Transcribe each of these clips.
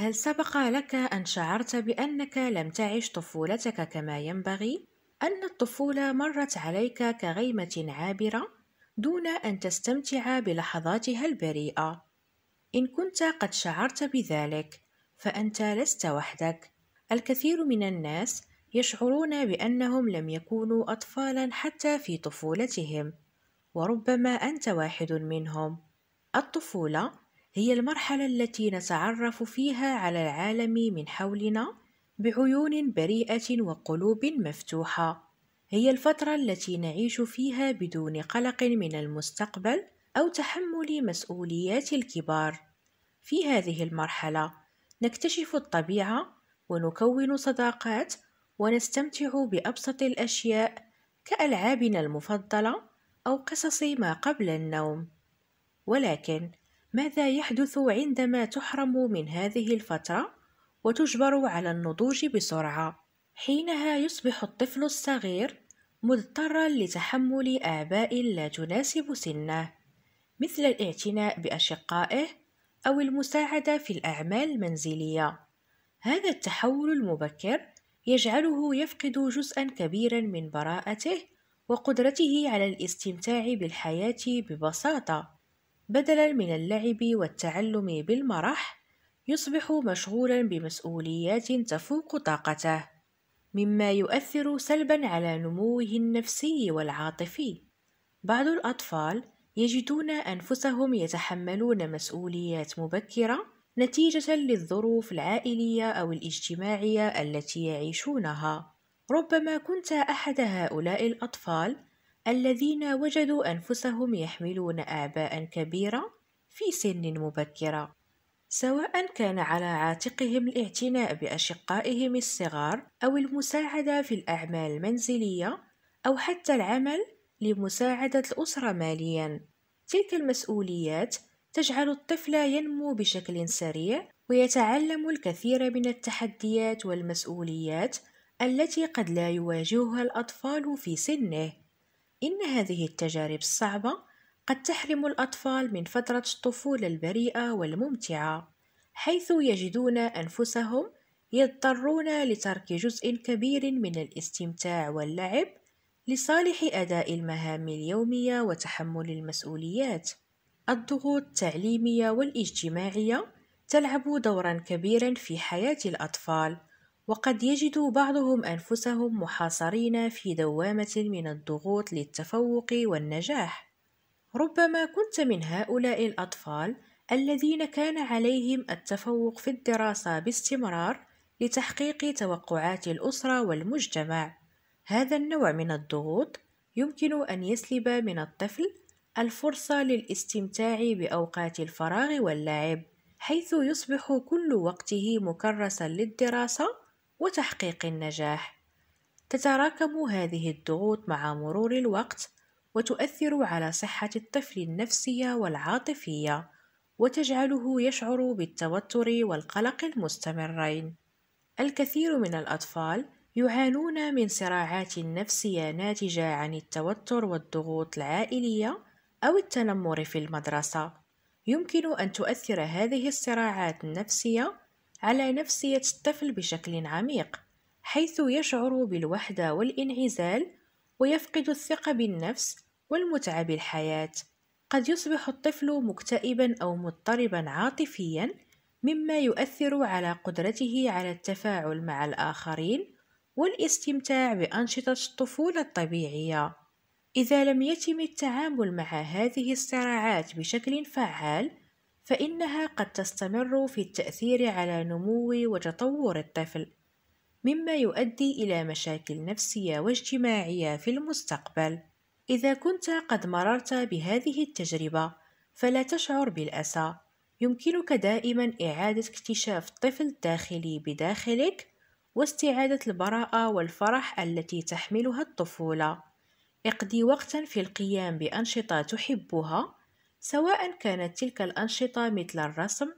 هل سبق لك أن شعرت بأنك لم تعش طفولتك كما ينبغي؟ أن الطفولة مرت عليك كغيمة عابرة دون أن تستمتع بلحظاتها البريئة. إن كنت قد شعرت بذلك، فأنت لست وحدك. الكثير من الناس يشعرون بأنهم لم يكونوا أطفالًا حتى في طفولتهم، وربما أنت واحد منهم. الطفولة هي المرحلة التي نتعرف فيها على العالم من حولنا بعيون بريئة وقلوب مفتوحة. هي الفترة التي نعيش فيها بدون قلق من المستقبل أو تحمل مسؤوليات الكبار. في هذه المرحلة نكتشف الطبيعة ونكون صداقات ونستمتع بأبسط الأشياء كألعابنا المفضلة أو قصص ما قبل النوم. ولكن ماذا يحدث عندما تحرم من هذه الفترة وتجبر على النضوج بسرعة؟ حينها يصبح الطفل الصغير مضطرا لتحمل آباء لا تناسب سنه مثل الاعتناء بأشقائه أو المساعدة في الأعمال المنزلية هذا التحول المبكر يجعله يفقد جزءا كبيرا من براءته وقدرته على الاستمتاع بالحياة ببساطة بدلا من اللعب والتعلم بالمرح يصبح مشغولا بمسؤوليات تفوق طاقته مما يؤثر سلبا على نموه النفسي والعاطفي بعض الاطفال يجدون انفسهم يتحملون مسؤوليات مبكره نتيجه للظروف العائليه او الاجتماعيه التي يعيشونها ربما كنت احد هؤلاء الاطفال الذين وجدوا أنفسهم يحملون آباء كبيرة في سن مبكرة سواء كان على عاتقهم الاعتناء بأشقائهم الصغار أو المساعدة في الأعمال المنزلية أو حتى العمل لمساعدة الأسرة ماليا تلك المسؤوليات تجعل الطفل ينمو بشكل سريع ويتعلم الكثير من التحديات والمسؤوليات التي قد لا يواجهها الأطفال في سنه إن هذه التجارب الصعبة قد تحرم الأطفال من فترة الطفولة البريئة والممتعة حيث يجدون أنفسهم يضطرون لترك جزء كبير من الاستمتاع واللعب لصالح أداء المهام اليومية وتحمل المسؤوليات. الضغوط التعليمية والاجتماعية تلعب دورًا كبيرًا في حياة الأطفال، وقد يجد بعضهم أنفسهم محاصرين في دوامة من الضغوط للتفوق والنجاح ربما كنت من هؤلاء الأطفال الذين كان عليهم التفوق في الدراسة باستمرار لتحقيق توقعات الأسرة والمجتمع هذا النوع من الضغوط يمكن أن يسلب من الطفل الفرصة للاستمتاع بأوقات الفراغ واللعب حيث يصبح كل وقته مكرسا للدراسة وتحقيق النجاح تتراكم هذه الضغوط مع مرور الوقت وتؤثر على صحه الطفل النفسيه والعاطفيه وتجعله يشعر بالتوتر والقلق المستمرين الكثير من الاطفال يعانون من صراعات نفسيه ناتجه عن التوتر والضغوط العائليه او التنمر في المدرسه يمكن ان تؤثر هذه الصراعات النفسيه على نفسية الطفل بشكل عميق حيث يشعر بالوحدة والانعزال ويفقد الثقة بالنفس والمتعة بالحياة قد يصبح الطفل مكتئبا أو مضطربا عاطفيا مما يؤثر على قدرته على التفاعل مع الآخرين والاستمتاع بأنشطة الطفولة الطبيعية إذا لم يتم التعامل مع هذه الصراعات بشكل فعال فإنها قد تستمر في التأثير على نمو وتطور الطفل مما يؤدي إلى مشاكل نفسية واجتماعية في المستقبل إذا كنت قد مررت بهذه التجربة فلا تشعر بالأسى يمكنك دائما إعادة اكتشاف الطفل الداخلي بداخلك واستعادة البراءة والفرح التي تحملها الطفولة اقضي وقتا في القيام بأنشطة تحبها سواء كانت تلك الأنشطة مثل الرسم،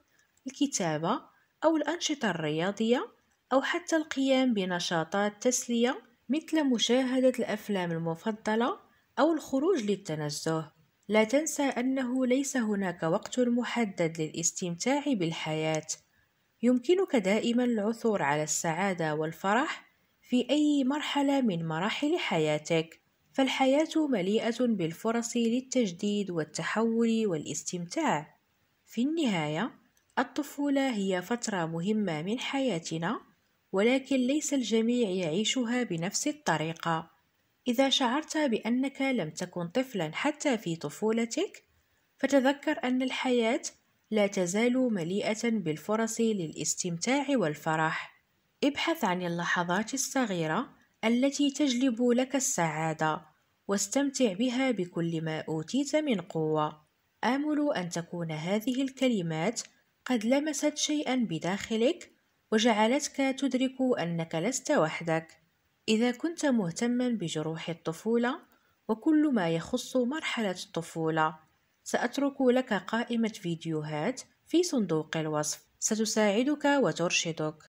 الكتابة، أو الأنشطة الرياضية، أو حتى القيام بنشاطات تسلية مثل مشاهدة الأفلام المفضلة أو الخروج للتنزه. لا تنسى أنه ليس هناك وقت محدد للاستمتاع بالحياة. يمكنك دائما العثور على السعادة والفرح في أي مرحلة من مراحل حياتك. فالحياة مليئة بالفرص للتجديد والتحول والاستمتاع في النهاية الطفولة هي فترة مهمة من حياتنا ولكن ليس الجميع يعيشها بنفس الطريقة إذا شعرت بأنك لم تكن طفلا حتى في طفولتك فتذكر أن الحياة لا تزال مليئة بالفرص للاستمتاع والفرح ابحث عن اللحظات الصغيرة التي تجلب لك السعادة واستمتع بها بكل ما أوتيت من قوة آمل أن تكون هذه الكلمات قد لمست شيئا بداخلك وجعلتك تدرك أنك لست وحدك إذا كنت مهتما بجروح الطفولة وكل ما يخص مرحلة الطفولة سأترك لك قائمة فيديوهات في صندوق الوصف ستساعدك وترشدك